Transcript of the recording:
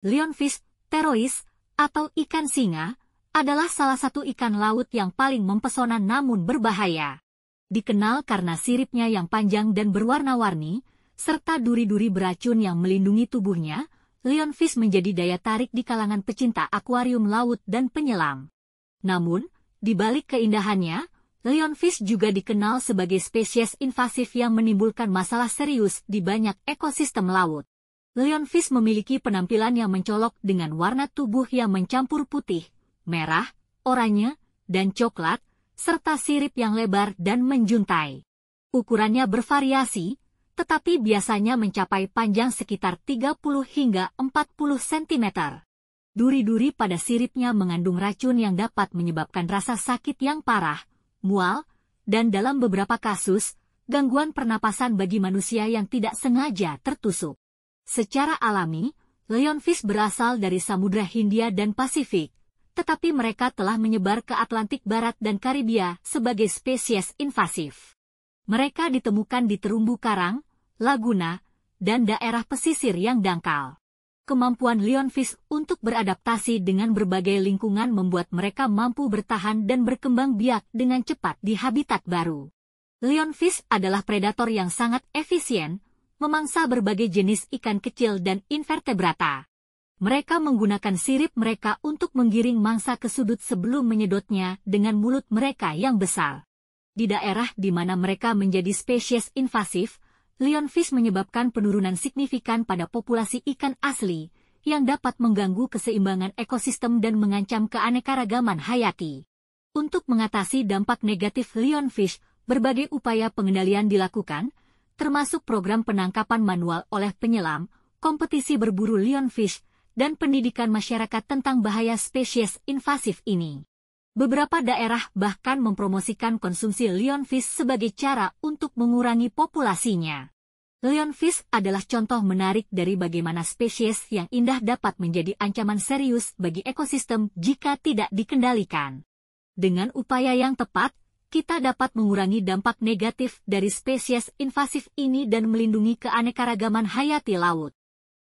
Lionfish, terois, atau ikan singa, adalah salah satu ikan laut yang paling mempesona namun berbahaya. Dikenal karena siripnya yang panjang dan berwarna-warni, serta duri-duri beracun yang melindungi tubuhnya, lionfish menjadi daya tarik di kalangan pecinta akuarium laut dan penyelam. Namun, di balik keindahannya, lionfish juga dikenal sebagai spesies invasif yang menimbulkan masalah serius di banyak ekosistem laut. Leon Leonfish memiliki penampilan yang mencolok dengan warna tubuh yang mencampur putih, merah, oranye, dan coklat, serta sirip yang lebar dan menjuntai. Ukurannya bervariasi, tetapi biasanya mencapai panjang sekitar 30 hingga 40 cm. Duri-duri pada siripnya mengandung racun yang dapat menyebabkan rasa sakit yang parah, mual, dan dalam beberapa kasus, gangguan pernapasan bagi manusia yang tidak sengaja tertusuk. Secara alami, lionfish berasal dari Samudra Hindia dan Pasifik, tetapi mereka telah menyebar ke Atlantik Barat dan Karibia sebagai spesies invasif. Mereka ditemukan di terumbu karang, laguna, dan daerah pesisir yang dangkal. Kemampuan lionfish untuk beradaptasi dengan berbagai lingkungan membuat mereka mampu bertahan dan berkembang biak dengan cepat di habitat baru. Lionfish adalah predator yang sangat efisien, memangsa berbagai jenis ikan kecil dan invertebrata. Mereka menggunakan sirip mereka untuk menggiring mangsa ke sudut sebelum menyedotnya dengan mulut mereka yang besar. Di daerah di mana mereka menjadi spesies invasif, lionfish menyebabkan penurunan signifikan pada populasi ikan asli, yang dapat mengganggu keseimbangan ekosistem dan mengancam keanekaragaman hayati. Untuk mengatasi dampak negatif lionfish, berbagai upaya pengendalian dilakukan, termasuk program penangkapan manual oleh penyelam, kompetisi berburu lionfish, dan pendidikan masyarakat tentang bahaya spesies invasif ini. Beberapa daerah bahkan mempromosikan konsumsi lionfish sebagai cara untuk mengurangi populasinya. Lionfish adalah contoh menarik dari bagaimana spesies yang indah dapat menjadi ancaman serius bagi ekosistem jika tidak dikendalikan. Dengan upaya yang tepat, kita dapat mengurangi dampak negatif dari spesies invasif ini dan melindungi keanekaragaman hayati laut.